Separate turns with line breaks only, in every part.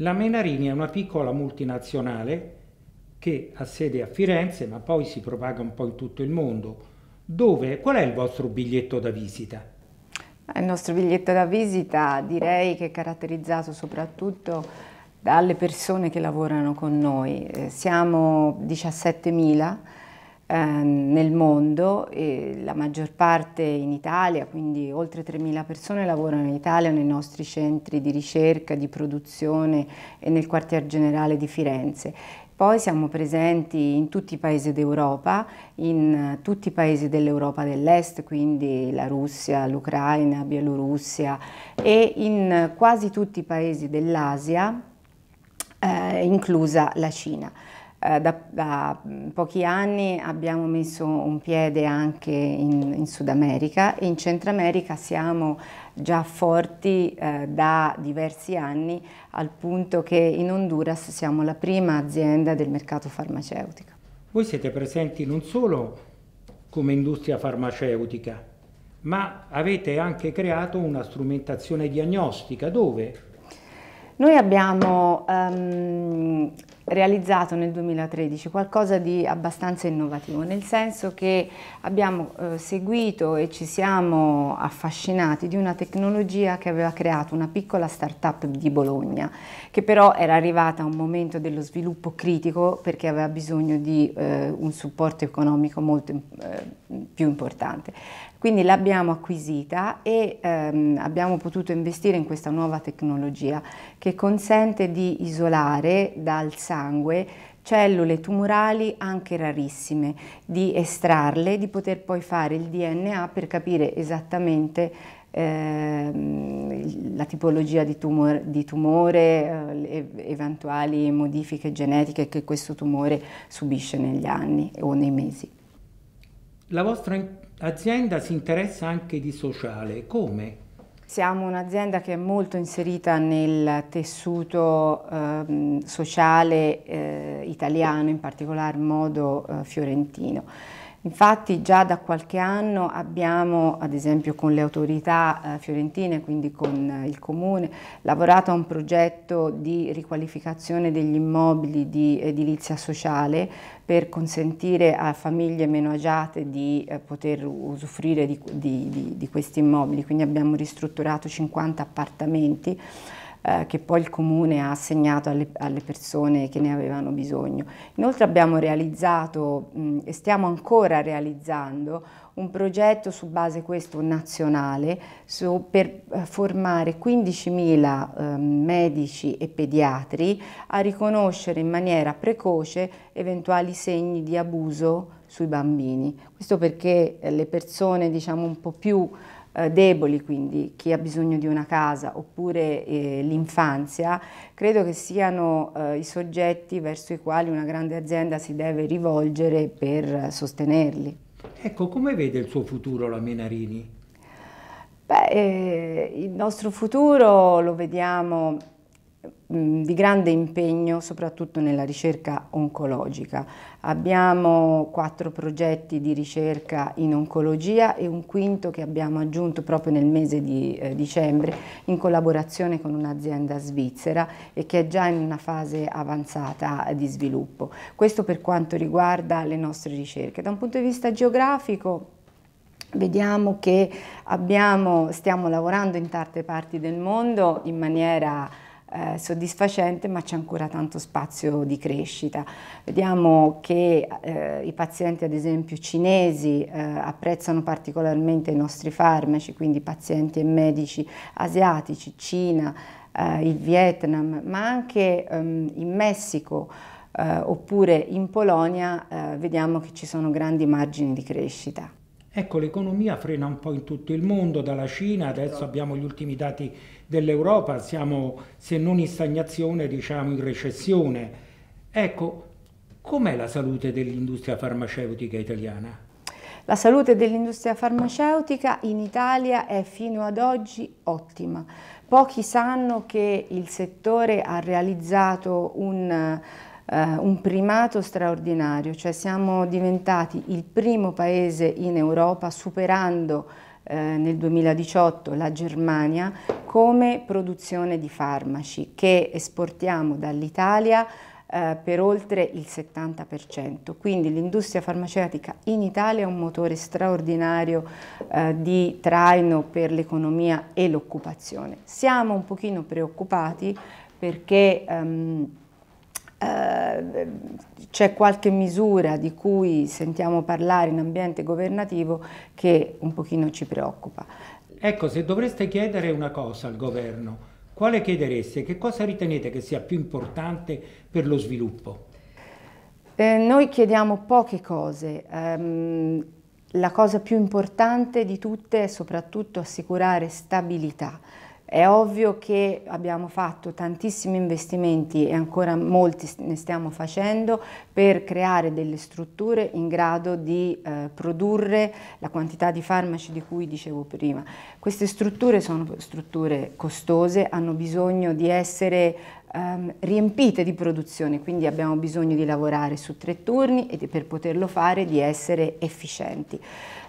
La Menarini è una piccola multinazionale che ha sede a Firenze, ma poi si propaga un po' in tutto il mondo. Dove, qual è il vostro biglietto da visita?
Il nostro biglietto da visita direi che è caratterizzato soprattutto dalle persone che lavorano con noi. Eh, siamo 17.000 Ehm, nel mondo, la maggior parte in Italia, quindi oltre 3.000 persone lavorano in Italia nei nostri centri di ricerca, di produzione e nel quartier generale di Firenze. Poi siamo presenti in tutti i paesi d'Europa, in tutti i paesi dell'Europa dell'Est, quindi la Russia, l'Ucraina, Bielorussia e in quasi tutti i paesi dell'Asia, eh, inclusa la Cina. Eh, da, da, mm, pochi anni abbiamo messo un piede anche in, in Sud America e in Centro America siamo già forti eh, da diversi anni al punto che in Honduras siamo la prima azienda del mercato farmaceutico.
Voi siete presenti non solo come industria farmaceutica, ma avete anche creato una strumentazione diagnostica dove?
Noi abbiamo um, realizzato nel 2013 qualcosa di abbastanza innovativo, nel senso che abbiamo eh, seguito e ci siamo affascinati di una tecnologia che aveva creato una piccola start-up di Bologna, che però era arrivata a un momento dello sviluppo critico perché aveva bisogno di eh, un supporto economico molto eh, più importante. Quindi l'abbiamo acquisita e ehm, abbiamo potuto investire in questa nuova tecnologia che consente di isolare dal sangue cellule tumorali anche rarissime, di estrarle, di poter poi fare il DNA per capire esattamente ehm, la tipologia di, tumor, di tumore, eh, eventuali modifiche genetiche che questo tumore subisce negli anni o nei mesi.
La vostra L'azienda si interessa anche di sociale, come?
Siamo un'azienda che è molto inserita nel tessuto eh, sociale eh, italiano, in particolar modo eh, fiorentino. Infatti già da qualche anno abbiamo, ad esempio con le autorità eh, fiorentine, quindi con eh, il comune, lavorato a un progetto di riqualificazione degli immobili di edilizia sociale per consentire a famiglie meno agiate di eh, poter usufruire di, di, di, di questi immobili. Quindi abbiamo ristrutturato 50 appartamenti eh, che poi il Comune ha assegnato alle, alle, persone che ne avevano bisogno. Inoltre abbiamo realizzato mh, e stiamo ancora realizzando un progetto su base questo nazionale su, per eh, formare 15.000 eh, medici e pediatri a riconoscere in maniera precoce eventuali segni di abuso sui bambini. Questo perché le persone diciamo un po' più eh, deboli, quindi chi ha bisogno di una casa oppure eh, l'infanzia, credo che siano eh, i soggetti verso i quali una grande azienda si deve rivolgere per sostenerli.
Ecco, come vede il suo futuro la Menarini?
Beh, eh, il nostro futuro lo vediamo Mm, di grande impegno soprattutto nella ricerca oncologica. Abbiamo quattro progetti di ricerca in oncologia e un quinto che abbiamo aggiunto proprio nel mese di eh, dicembre in collaborazione con un'azienda svizzera e che è già in una fase avanzata di sviluppo. Questo per quanto riguarda le nostre ricerche. Da un punto di vista geografico Vediamo che abbiamo, stiamo lavorando in tante parti del mondo in maniera eh, soddisfacente ma c'è ancora tanto spazio di crescita. Vediamo che eh, i pazienti ad esempio cinesi eh, apprezzano particolarmente i nostri farmaci, quindi pazienti e medici asiatici, Cina, eh, il Vietnam, ma anche ehm, in Messico. Eh, oppure in Polonia eh, vediamo che ci sono grandi margini di crescita.
Ecco, l'economia frena un po' in tutto il mondo, dalla Cina, adesso esatto. abbiamo gli ultimi dati dell'Europa, siamo se non in stagnazione, diciamo in recessione. Ecco, com'è la salute dell'industria farmaceutica italiana?
La salute dell'industria farmaceutica in Italia è fino ad oggi ottima. Pochi sanno che il settore ha realizzato un eh, un primato straordinario, cioè siamo diventati il primo paese in Europa superando eh, nel 2018 la Germania come produzione di farmaci che esportiamo dall'Italia eh, per oltre il 70%. Quindi l'industria farmaceutica in Italia è un motore straordinario eh, di traino per l'economia e l'occupazione. Siamo un pochino preoccupati perché ehm, eh, c'è qualche misura di cui sentiamo parlare in ambiente governativo che un pochino ci preoccupa.
Ecco, se dovreste chiedere una cosa al governo, quale chiedereste? Che cosa ritenete che sia più importante per lo sviluppo?
Eh, noi chiediamo poche cose. Um, la cosa più importante di tutte è soprattutto assicurare stabilità. È ovvio che abbiamo fatto tantissimi investimenti e ancora molti ne stiamo facendo per creare delle strutture in grado di eh, produrre la quantità di farmaci di cui dicevo prima. Queste strutture sono strutture costose, hanno bisogno di essere ehm, riempite di produzione, quindi abbiamo bisogno di lavorare su tre turni e di, per poterlo fare di essere efficienti.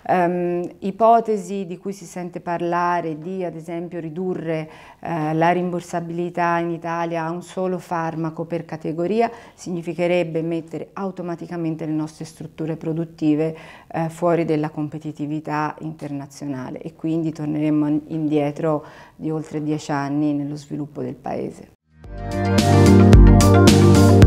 Um, ipotesi di cui si sente parlare di ad esempio ridurre eh, la rimborsabilità in Italia a un solo farmaco per categoria significherebbe mettere automaticamente le nostre strutture produttive eh, fuori della competitività internazionale e quindi torneremmo indietro di oltre dieci anni nello sviluppo del paese. Thank you.